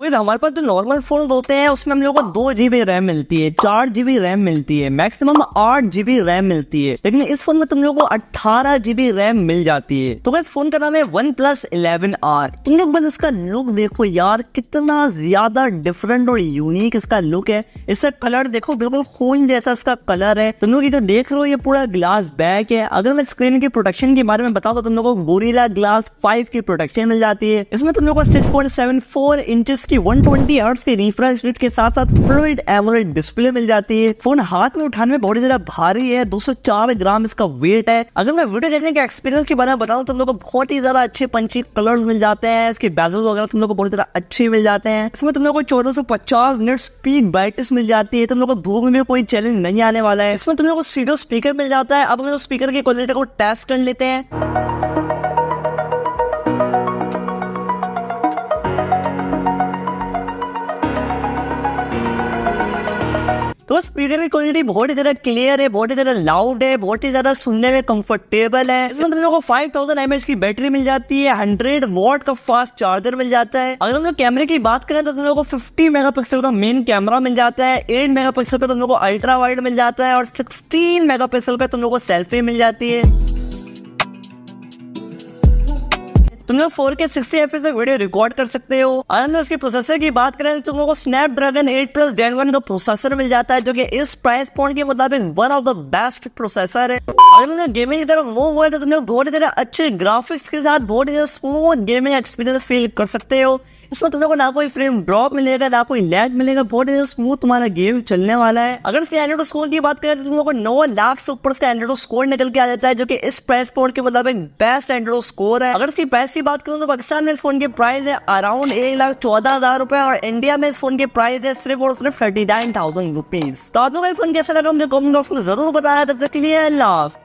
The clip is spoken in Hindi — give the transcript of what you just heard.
तो, हमारे पास जो नॉर्मल फोन होते हैं उसमें हम लोगों को दो जीबी रैम मिलती है चार जीबी रैम मिलती है मैक्सिमम आठ जीबी रैम मिलती है लेकिन इस फोन में तुम लोगों को अट्ठारह जीबी रैम मिल जाती है तो इस फोन का नाम है वन प्लस इलेवन आर तुम लोग बस इसका लुक देखो यार कितना ज्यादा डिफरेंट और यूनिक इसका लुक है इसका कलर देखो बिल्कुल खून जैसा इसका कलर है तुम लोग ये जो देख रहे हो ये पूरा ग्लास बैक है अगर मैं स्क्रीन की प्रोटेक्शन के बारे में बताऊँ तो तुम लोग को गोरीला ग्लास फाइव की प्रोटेक्शन मिल जाती है इसमें तुम लोग को six point seven four inches इसकी 120 ट्वेंटी के रिफ्रेश रेट के साथ साथ फ्लूड एमोलेड डिस्प्ले मिल जाती है फोन हाथ में उठाने में बहुत ज्यादा भारी है 204 ग्राम इसका वेट है अगर मैं वीडियो देखने के एक्सपीरियंस के बारे में बताऊँ तो हम लोग को बहुत ही ज्यादा अच्छे पंची कलर्स मिल जाते हैं इसके बैजल वगैरह तुम लोग को बहुत ज्यादा अच्छे मिल जाते हैं इसमें तुम लोग को चौदह सौ पचास मिनट स्पीड ब्राइटनेस मिल जाती है तुम लोग को धूप में कोई चैलेंज नहीं आने वाला है इसमें तुम लोग को स्टीडियो स्पीकर मिल जाता है अब हम लोग स्पीकर की क्वालिटी को टेस्ट कर लेते हैं वो स्पीकर की क्वालिटी बहुत ही ज्यादा क्लियर है बहुत ही ज्यादा लाउड है बहुत ही ज्यादा सुनने में कंफर्टेबल है इसमें तुम लोग को फाइव थाउजेंड एमएच की बैटरी मिल जाती है हंड्रेड वॉट का फास्ट चार्जर मिल जाता है अगर हम लोग कैमरे की बात करें तो तुम लोग को फिफ्टी मेगा का मेन कैमरा मिल जाता है एट मेगा पिक्सल का तुम लोग को अल्ट्रा वाइड मिल जाता है और सिक्सटीन मेगा का तुम लोग को सेल्फी मिल जाती है तुम लोग फोर के सिक्सटी एफ पे वीडियो रिकॉर्ड कर सकते हो अगर हम उसके प्रोसेसर की बात करें तो लोगों को Snapdragon eight plus gen one का प्रोसेसर मिल जाता है जो कि इस प्राइस पॉइंट के मुताबिक one of the best processor है अगर तुम गेमिंग की तरफ मूव हुए तो तुम लोग बहुत ही ज्यादा अच्छे ग्राफिक्स के साथ बहुत ही स्मूथ गेमिंग एक्सपीरियंस फील कर सकते हो इसमें तुम लोग को ना कोई फ्रेम ड्रॉप मिलेगा ना कोई लैग मिलेगा बहुत ही स्मूथ तुम्हारा गेम चलने वाला है अगर इसके एंड्रॉइड स्कोर की बात करें तो तुम लोग को नौ लाख से ऊपर का एंड्रॉइड स्कोर निकल के आ जाता है जो कि इस प्राइस पॉइंट के मुताबिक बेस्ट एंड्रॉइड स्कोर है अगर इसकी प्राइस की बात करूँ तो पाकिस्तान में इस फोन की प्राइस है अराउंड एक लाख चौदह हजार रुपए और इंडिया में इस फोन की प्राइस है सिर्फ और सिर्फ थर्टी नाइन थाउजेंड रुपीज तो आप लोग फोन कैसे लगा मुझे कॉमेंट बॉक्स में जरूर बताया तब तक के लिए अल्लाह